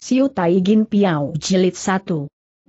Siu Tai Gin Piao Jilid 1.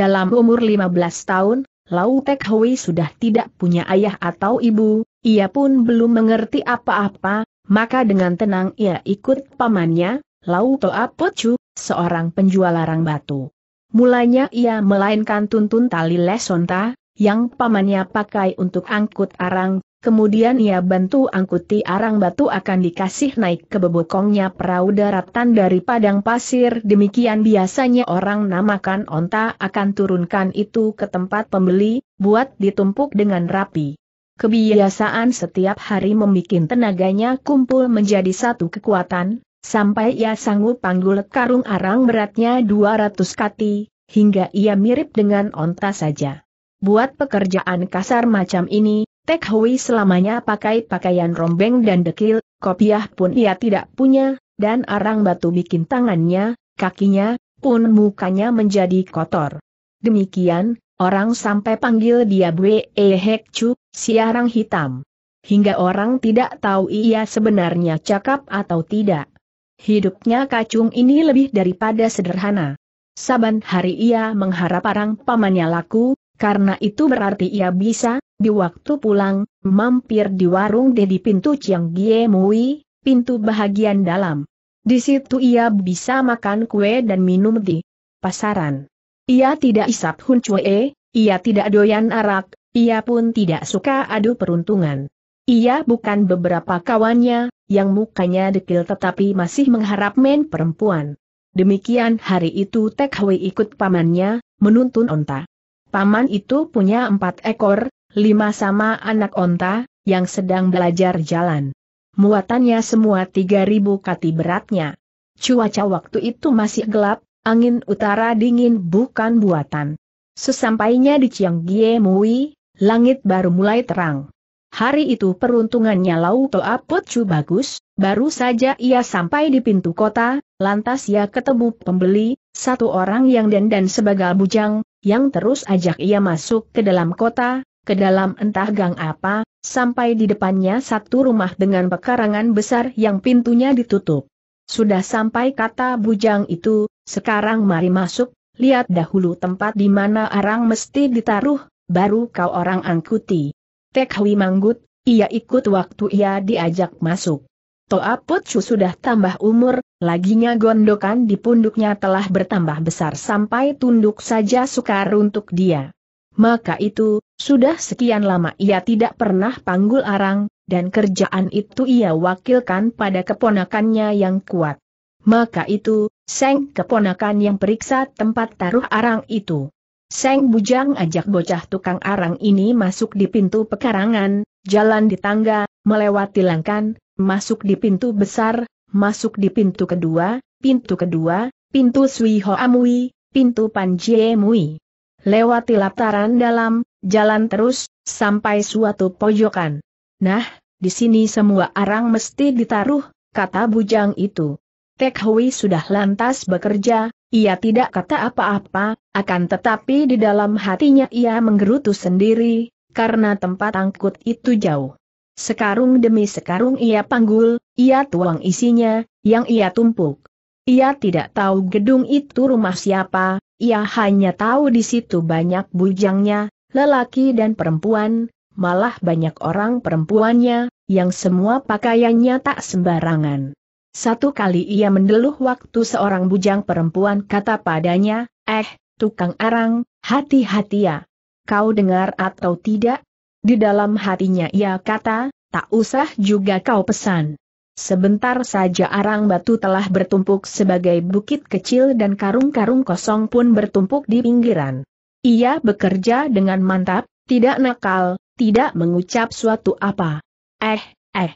Dalam umur 15 tahun, Lau Tek Hui sudah tidak punya ayah atau ibu, ia pun belum mengerti apa-apa, maka dengan tenang ia ikut pamannya, Lau Toa Pocu, seorang penjual larang batu. Mulanya ia melainkan tuntun tali lesonta, yang pamannya pakai untuk angkut arang, Kemudian ia bantu angkuti arang batu akan dikasih naik ke bebokongnya perahu daratan dari padang pasir. Demikian biasanya orang namakan onta akan turunkan itu ke tempat pembeli, buat ditumpuk dengan rapi. Kebiasaan setiap hari membuat tenaganya kumpul menjadi satu kekuatan, sampai ia sanggup panggul karung arang beratnya 200 kati, hingga ia mirip dengan onta saja. Buat pekerjaan kasar macam ini, Tek Hui selamanya pakai pakaian rombeng dan dekil, kopiah pun ia tidak punya, dan arang batu bikin tangannya, kakinya, pun mukanya menjadi kotor. Demikian, orang sampai panggil dia Bwe e Hek Chu, si arang hitam. Hingga orang tidak tahu ia sebenarnya cakap atau tidak. Hidupnya kacung ini lebih daripada sederhana. Saban hari ia mengharap arang pamannya laku, karena itu berarti ia bisa, di waktu pulang, mampir di warung dedi pintu Chiang Gie Mui, pintu bahagian dalam. Di situ ia bisa makan kue dan minum di pasaran. Ia tidak isap hun cue, ia tidak doyan arak, ia pun tidak suka adu peruntungan. Ia bukan beberapa kawannya, yang mukanya dekil tetapi masih mengharap main perempuan. Demikian hari itu Tek Hui ikut pamannya, menuntun onta. Paman itu punya empat ekor, lima sama anak onta, yang sedang belajar jalan. Muatannya semua 3000 kati beratnya. Cuaca waktu itu masih gelap, angin utara dingin bukan buatan. Sesampainya di Gie Mui, langit baru mulai terang. Hari itu peruntungannya Lau Toa Pocu bagus, baru saja ia sampai di pintu kota, lantas ia ketemu pembeli, satu orang yang dandan sebagai bujang, yang terus ajak ia masuk ke dalam kota, ke dalam entah gang apa, sampai di depannya satu rumah dengan pekarangan besar yang pintunya ditutup. Sudah sampai kata bujang itu, sekarang mari masuk, lihat dahulu tempat di mana arang mesti ditaruh, baru kau orang angkuti. Tekhwi manggut, ia ikut waktu ia diajak masuk. Toa Putsu sudah tambah umur, laginya gondokan di punduknya telah bertambah besar sampai tunduk saja sukar untuk dia. Maka itu, sudah sekian lama ia tidak pernah panggul arang, dan kerjaan itu ia wakilkan pada keponakannya yang kuat. Maka itu, Seng keponakan yang periksa tempat taruh arang itu. Seng Bujang ajak bocah tukang arang ini masuk di pintu pekarangan, jalan di tangga, melewati langkan, masuk di pintu besar, masuk di pintu kedua, pintu kedua, pintu Sui Ho Amui, pintu Panjie Mui. Lewati lataran dalam, jalan terus, sampai suatu pojokan. Nah, di sini semua arang mesti ditaruh, kata bujang itu. Tek Hui sudah lantas bekerja, ia tidak kata apa-apa, akan tetapi di dalam hatinya ia menggerutu sendiri, karena tempat angkut itu jauh. Sekarung demi sekarung ia panggul, ia tuang isinya, yang ia tumpuk. Ia tidak tahu gedung itu rumah siapa, ia hanya tahu di situ banyak bujangnya, lelaki dan perempuan, malah banyak orang perempuannya, yang semua pakaiannya tak sembarangan. Satu kali ia mendeluh waktu seorang bujang perempuan kata padanya, eh, tukang arang, hati-hati ya. Kau dengar atau tidak? Di dalam hatinya ia kata, tak usah juga kau pesan. Sebentar saja arang batu telah bertumpuk sebagai bukit kecil dan karung-karung kosong pun bertumpuk di pinggiran. Ia bekerja dengan mantap, tidak nakal, tidak mengucap suatu apa. Eh, eh.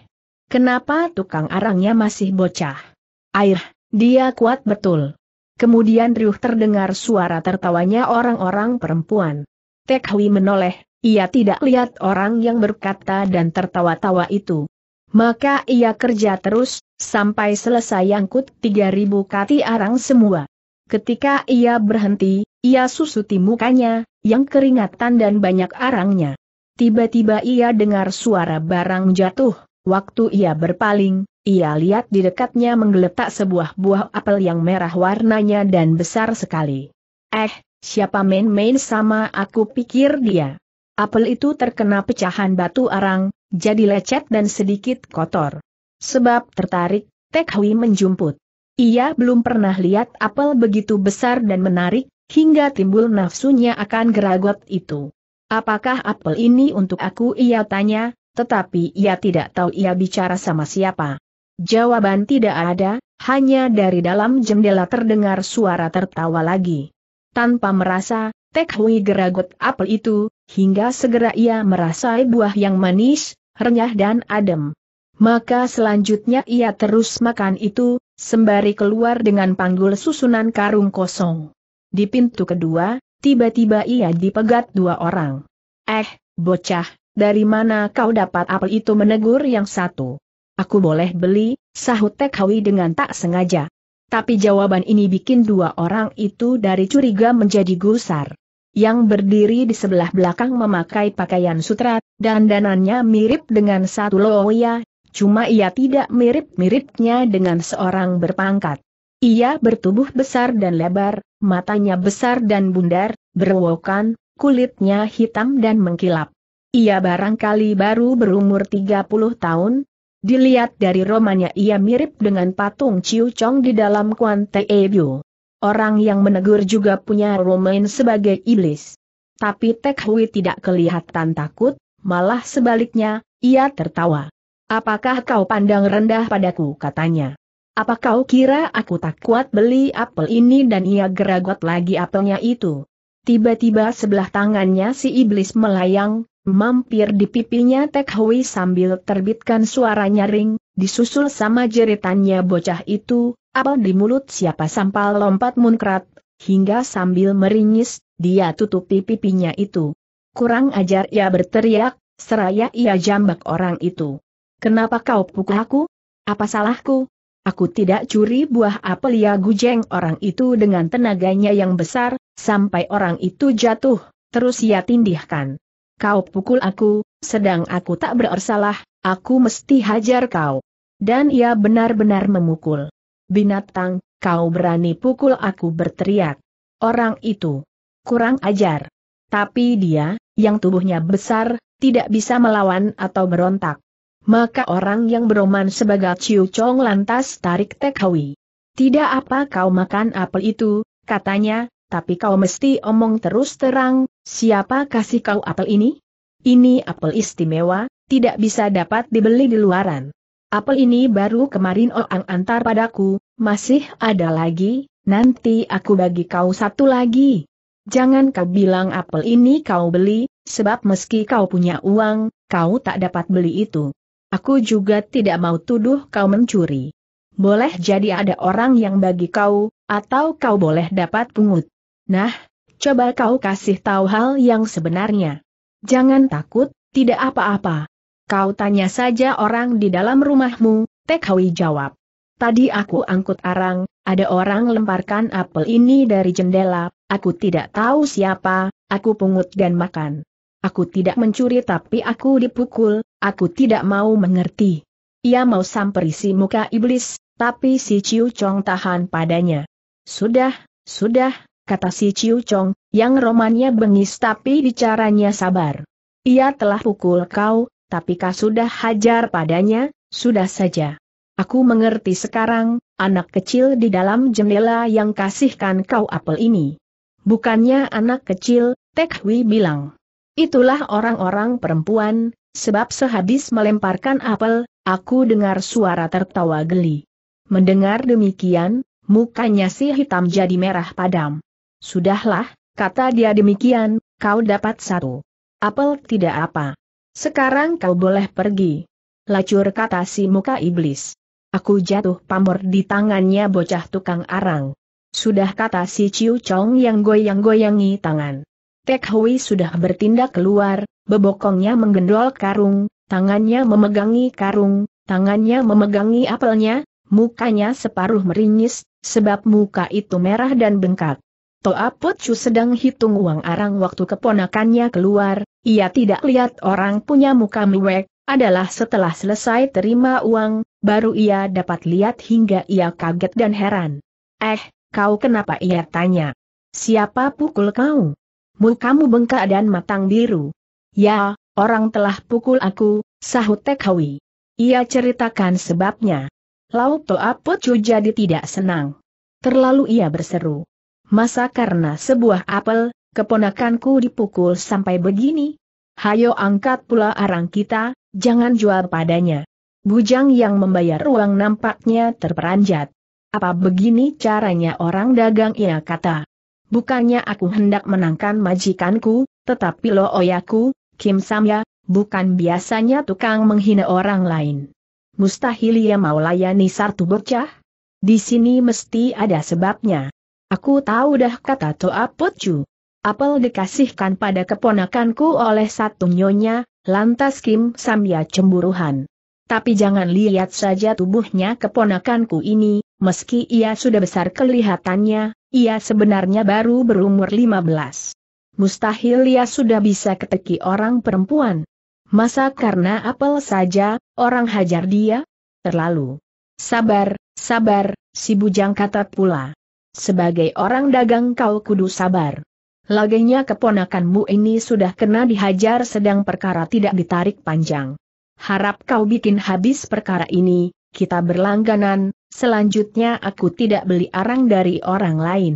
Kenapa tukang arangnya masih bocah? Air, dia kuat betul. Kemudian riuh terdengar suara tertawanya orang-orang perempuan. Tekhui menoleh, ia tidak lihat orang yang berkata dan tertawa-tawa itu. Maka ia kerja terus, sampai selesai angkut 3000 kati arang semua. Ketika ia berhenti, ia susuti mukanya, yang keringatan dan banyak arangnya. Tiba-tiba ia dengar suara barang jatuh, waktu ia berpaling, ia lihat di dekatnya menggeletak sebuah buah apel yang merah warnanya dan besar sekali. Eh, siapa main-main sama aku pikir dia. Apel itu terkena pecahan batu arang, jadi lecet dan sedikit kotor. Sebab tertarik, Tek Hui menjumput. Ia belum pernah lihat apel begitu besar dan menarik, hingga timbul nafsunya akan geragot itu. Apakah apel ini untuk aku ia tanya, tetapi ia tidak tahu ia bicara sama siapa. Jawaban tidak ada, hanya dari dalam jendela terdengar suara tertawa lagi. Tanpa merasa, Tek Hui geragot apel itu, hingga segera ia merasai buah yang manis, renyah dan adem. Maka selanjutnya ia terus makan itu, sembari keluar dengan panggul susunan karung kosong. Di pintu kedua, tiba-tiba ia dipegat dua orang. Eh, bocah, dari mana kau dapat apel itu menegur yang satu? Aku boleh beli, sahut Tek Hawi dengan tak sengaja. Tapi jawaban ini bikin dua orang itu dari curiga menjadi gusar. Yang berdiri di sebelah belakang memakai pakaian sutra, dan danannya mirip dengan satu loya, cuma ia tidak mirip-miripnya dengan seorang berpangkat. Ia bertubuh besar dan lebar, matanya besar dan bundar, berwokan, kulitnya hitam dan mengkilap. Ia barangkali baru berumur 30 tahun, Dilihat dari romannya ia mirip dengan patung Ciu Chong di dalam Kuan Te Ebyo. Orang yang menegur juga punya romain sebagai iblis. Tapi Tek Hui tidak kelihatan takut, malah sebaliknya, ia tertawa. Apakah kau pandang rendah padaku katanya. Apa kau kira aku tak kuat beli apel ini dan ia geragot lagi apelnya itu? Tiba-tiba sebelah tangannya si iblis melayang, mampir di pipinya Tek Hui sambil terbitkan suara nyaring, disusul sama jeritannya bocah itu, apel di mulut siapa sampal lompat munkrat, hingga sambil meringis, dia tutupi pipinya itu. Kurang ajar ia berteriak, seraya ia jambak orang itu. Kenapa kau pukul aku? Apa salahku? Aku tidak curi buah apel ya gujeng orang itu dengan tenaganya yang besar, sampai orang itu jatuh, terus ia tindihkan. Kau pukul aku, sedang aku tak bersalah, aku mesti hajar kau. Dan ia benar-benar memukul. Binatang, kau berani pukul aku berteriak. Orang itu kurang ajar. Tapi dia, yang tubuhnya besar, tidak bisa melawan atau berontak maka orang yang beroman sebagai Ciu Chong lantas tarik Tek Hui. Tidak apa kau makan apel itu, katanya, tapi kau mesti omong terus terang, siapa kasih kau apel ini? Ini apel istimewa, tidak bisa dapat dibeli di luaran. Apel ini baru kemarin orang antar padaku, masih ada lagi, nanti aku bagi kau satu lagi. Jangan kau bilang apel ini kau beli, sebab meski kau punya uang, kau tak dapat beli itu. Aku juga tidak mau tuduh kau mencuri. Boleh jadi ada orang yang bagi kau, atau kau boleh dapat pungut. Nah, coba kau kasih tahu hal yang sebenarnya. Jangan takut, tidak apa-apa. Kau tanya saja orang di dalam rumahmu, Tekawi jawab. Tadi aku angkut arang, ada orang lemparkan apel ini dari jendela, aku tidak tahu siapa, aku pungut dan makan. Aku tidak mencuri tapi aku dipukul, aku tidak mau mengerti. Ia mau samperi si muka iblis, tapi si Ciu Chong tahan padanya. Sudah, sudah, kata si Ciu Chong, yang romannya bengis tapi bicaranya sabar. Ia telah pukul kau, tapi kau sudah hajar padanya, sudah saja. Aku mengerti sekarang, anak kecil di dalam jendela yang kasihkan kau apel ini. Bukannya anak kecil, Tek Hui bilang. Itulah orang-orang perempuan, sebab sehabis melemparkan apel, aku dengar suara tertawa geli. Mendengar demikian, mukanya si hitam jadi merah padam. Sudahlah, kata dia demikian, kau dapat satu. Apel tidak apa. Sekarang kau boleh pergi. Lacur kata si muka iblis. Aku jatuh pamor di tangannya bocah tukang arang. Sudah kata si Ciu Chong yang goyang-goyangi tangan. Tek Hui sudah bertindak keluar, bebokongnya menggendol karung, tangannya memegangi karung, tangannya memegangi apelnya, mukanya separuh meringis, sebab muka itu merah dan bengkak. Toa Putcu sedang hitung uang arang waktu keponakannya keluar, ia tidak lihat orang punya muka mewek, adalah setelah selesai terima uang, baru ia dapat lihat hingga ia kaget dan heran. Eh, kau kenapa ia tanya? Siapa pukul kau? mukamu bengkak dan matang biru. Ya, orang telah pukul aku, sahut Tekhawi. Ia ceritakan sebabnya. Lau Toa Pocu jadi tidak senang. Terlalu ia berseru. Masa karena sebuah apel, keponakanku dipukul sampai begini? Hayo angkat pula arang kita, jangan jual padanya. Bujang yang membayar uang nampaknya terperanjat. Apa begini caranya orang dagang ia kata. Bukannya aku hendak menangkan majikanku, tetapi lo oyaku, Kim Samya, bukan biasanya tukang menghina orang lain. Mustahil ia mau layani sartu bocah? Di sini mesti ada sebabnya. Aku tahu dah kata Toa Pocu. Apel dikasihkan pada keponakanku oleh satu nyonya, lantas Kim Samya cemburuhan. Tapi jangan lihat saja tubuhnya keponakanku ini, Meski ia sudah besar kelihatannya, ia sebenarnya baru berumur 15. Mustahil ia sudah bisa keteki orang perempuan. Masa karena apel saja, orang hajar dia? Terlalu. Sabar, sabar, si bujang kata pula. Sebagai orang dagang kau kudu sabar. Laganya keponakanmu ini sudah kena dihajar sedang perkara tidak ditarik panjang. Harap kau bikin habis perkara ini, kita berlangganan, Selanjutnya aku tidak beli arang dari orang lain.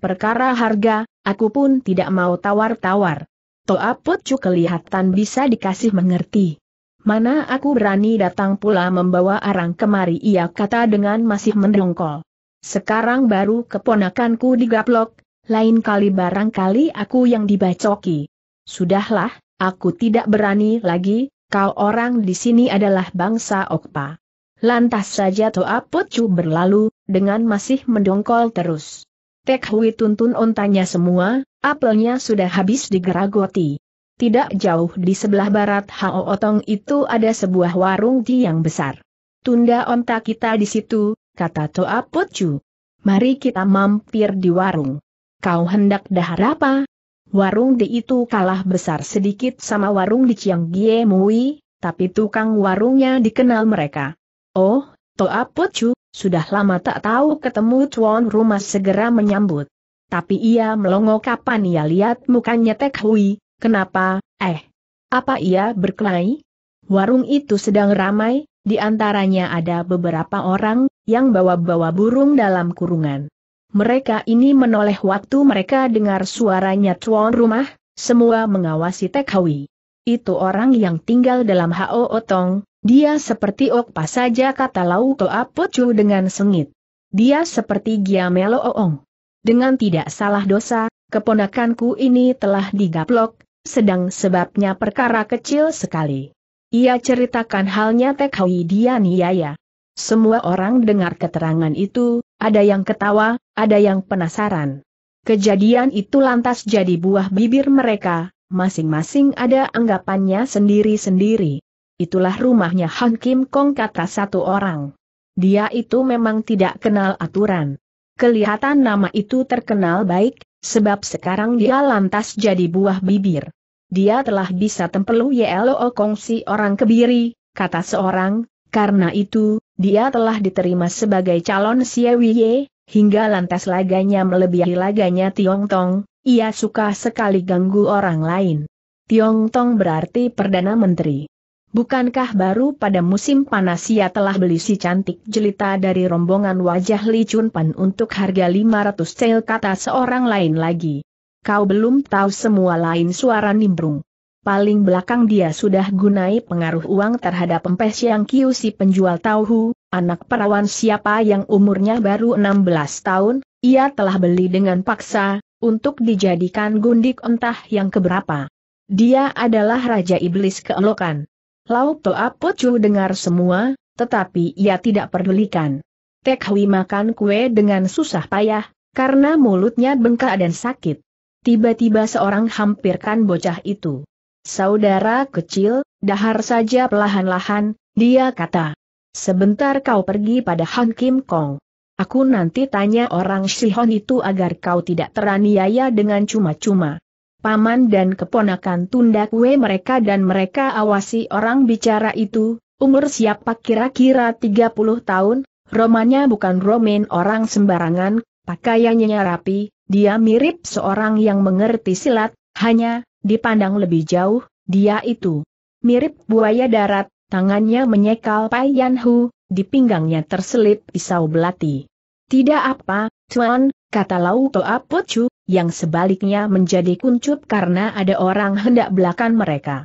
Perkara harga, aku pun tidak mau tawar-tawar. Toa Pocu kelihatan bisa dikasih mengerti. Mana aku berani datang pula membawa arang kemari ia kata dengan masih mendongkol. Sekarang baru keponakanku digaplok, lain kali barangkali aku yang dibacoki. Sudahlah, aku tidak berani lagi, kau orang di sini adalah bangsa Okpa. Lantas saja Toa Pocu berlalu, dengan masih mendongkol terus. Tek Hui tuntun ontanya semua, apelnya sudah habis digeragoti. Tidak jauh di sebelah barat Hao Otong itu ada sebuah warung di yang besar. Tunda onta kita di situ, kata Toa Pocu. Mari kita mampir di warung. Kau hendak dahar apa? Warung di itu kalah besar sedikit sama warung di Chiang Gie Mui, tapi tukang warungnya dikenal mereka. Oh, Toa Pocu, sudah lama tak tahu ketemu tuan rumah segera menyambut. Tapi ia melongo kapan ia lihat mukanya Tek Hui, kenapa, eh? Apa ia berkelahi? Warung itu sedang ramai, di antaranya ada beberapa orang, yang bawa-bawa burung dalam kurungan. Mereka ini menoleh waktu mereka dengar suaranya tuan rumah, semua mengawasi Tek Hui. Itu orang yang tinggal dalam HO Otong, dia seperti okpa saja kata Lau Toa Pucu dengan sengit. Dia seperti Giamelo Oong. Dengan tidak salah dosa, keponakanku ini telah digaplok, sedang sebabnya perkara kecil sekali. Ia ceritakan halnya Tekhawi dia niaya. Ya. Semua orang dengar keterangan itu, ada yang ketawa, ada yang penasaran. Kejadian itu lantas jadi buah bibir mereka, masing-masing ada anggapannya sendiri-sendiri itulah rumahnya Han Kim Kong kata satu orang. Dia itu memang tidak kenal aturan. Kelihatan nama itu terkenal baik, sebab sekarang dia lantas jadi buah bibir. Dia telah bisa tempelu Yelo si orang kebiri, kata seorang, karena itu, dia telah diterima sebagai calon Siewiye, hingga lantas laganya melebihi laganya Tiong Tong, ia suka sekali ganggu orang lain. Tiong Tong berarti Perdana Menteri. Bukankah baru pada musim panas ia telah beli si cantik jelita dari rombongan wajah Li pan untuk harga 500 cel kata seorang lain lagi. Kau belum tahu semua lain suara nimbrung. Paling belakang dia sudah gunai pengaruh uang terhadap Empes Yang Kiu si penjual tahu, anak perawan siapa yang umurnya baru 16 tahun, ia telah beli dengan paksa, untuk dijadikan gundik entah yang keberapa. Dia adalah Raja Iblis Keelokan. Lau Toa Pocu dengar semua, tetapi ia tidak pedulikan. Tek Hui makan kue dengan susah payah, karena mulutnya bengkak dan sakit. Tiba-tiba seorang hampirkan bocah itu. Saudara kecil, dahar saja pelahan lahan dia kata. Sebentar kau pergi pada Han Kim Kong. Aku nanti tanya orang Sihon itu agar kau tidak teraniaya dengan cuma-cuma paman dan keponakan tunda kue mereka dan mereka awasi orang bicara itu, umur siapa kira-kira 30 tahun, romanya bukan romen orang sembarangan, pakaiannya rapi, dia mirip seorang yang mengerti silat, hanya, dipandang lebih jauh, dia itu mirip buaya darat, tangannya menyekal payanhu, di pinggangnya terselip pisau belati. Tidak apa, Tuan, kata Lau Toa Pucu, yang sebaliknya menjadi kuncup karena ada orang hendak belakan mereka.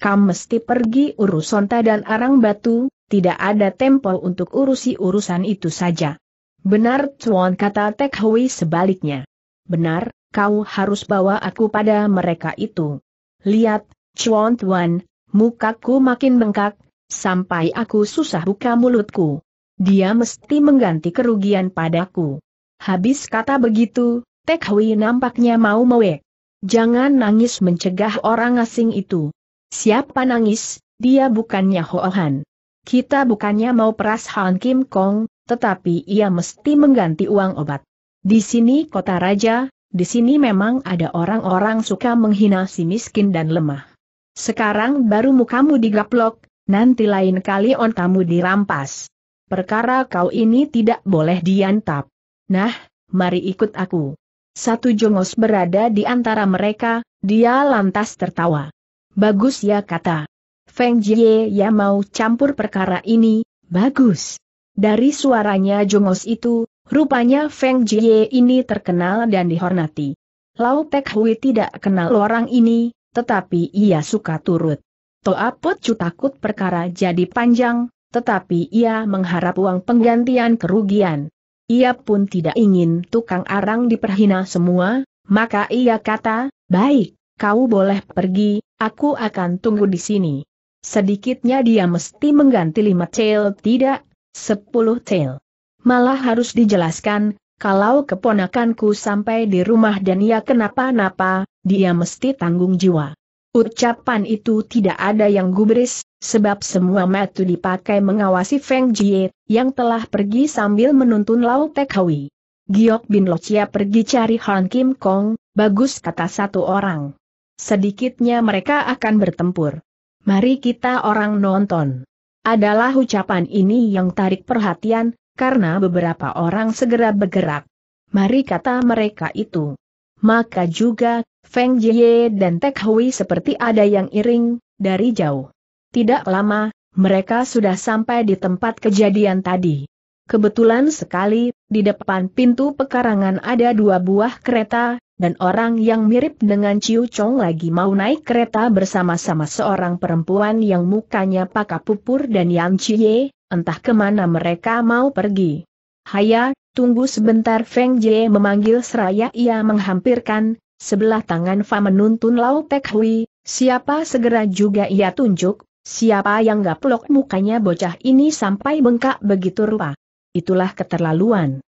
Kam mesti pergi urus sonta dan arang batu, tidak ada tempo untuk urusi urusan itu saja. Benar Tuan kata Tek Hui sebaliknya. Benar, kau harus bawa aku pada mereka itu. Lihat, Chuan Tuan, mukaku makin bengkak, sampai aku susah buka mulutku. Dia mesti mengganti kerugian padaku. Habis kata begitu, Tek Hui nampaknya mau mewek. Jangan nangis mencegah orang asing itu. Siapa nangis, dia bukannya Ho Han. Kita bukannya mau peras Han Kim Kong, tetapi ia mesti mengganti uang obat. Di sini kota raja, di sini memang ada orang-orang suka menghina si miskin dan lemah. Sekarang baru mukamu digaplok, nanti lain kali on kamu dirampas. Perkara kau ini tidak boleh diantap. Nah, mari ikut aku. Satu jongos berada di antara mereka, dia lantas tertawa. Bagus ya kata. Feng Jie ya mau campur perkara ini, bagus. Dari suaranya jongos itu, rupanya Feng Jie ini terkenal dan dihormati. Lau Pek Hui tidak kenal orang ini, tetapi ia suka turut. Pot Chu takut perkara jadi panjang, tetapi ia mengharap uang penggantian kerugian. Ia pun tidak ingin tukang arang diperhina semua, maka ia kata, baik, kau boleh pergi, aku akan tunggu di sini. Sedikitnya dia mesti mengganti lima tail, tidak, sepuluh tail. Malah harus dijelaskan, kalau keponakanku sampai di rumah dan ia kenapa-napa, dia mesti tanggung jiwa. Ucapan itu tidak ada yang gubris, sebab semua metu dipakai mengawasi Feng Jie, yang telah pergi sambil menuntun Lau Tek Hui. Giok Bin Locia pergi cari Han Kim Kong, bagus kata satu orang. Sedikitnya mereka akan bertempur. Mari kita orang nonton. Adalah ucapan ini yang tarik perhatian, karena beberapa orang segera bergerak. Mari kata mereka itu. Maka juga, Feng Jie dan Tek Hui seperti ada yang iring, dari jauh. Tidak lama, mereka sudah sampai di tempat kejadian tadi. Kebetulan sekali, di depan pintu pekarangan ada dua buah kereta, dan orang yang mirip dengan Ciu Chong lagi mau naik kereta bersama-sama seorang perempuan yang mukanya pakai pupur dan Yang Cie, entah kemana mereka mau pergi. Haya, tunggu sebentar Feng Jie memanggil seraya ia menghampirkan, Sebelah tangan Fa menuntun Lau Pek Hui, siapa segera juga ia tunjuk, siapa yang gaplok mukanya bocah ini sampai bengkak begitu rupa. Itulah keterlaluan.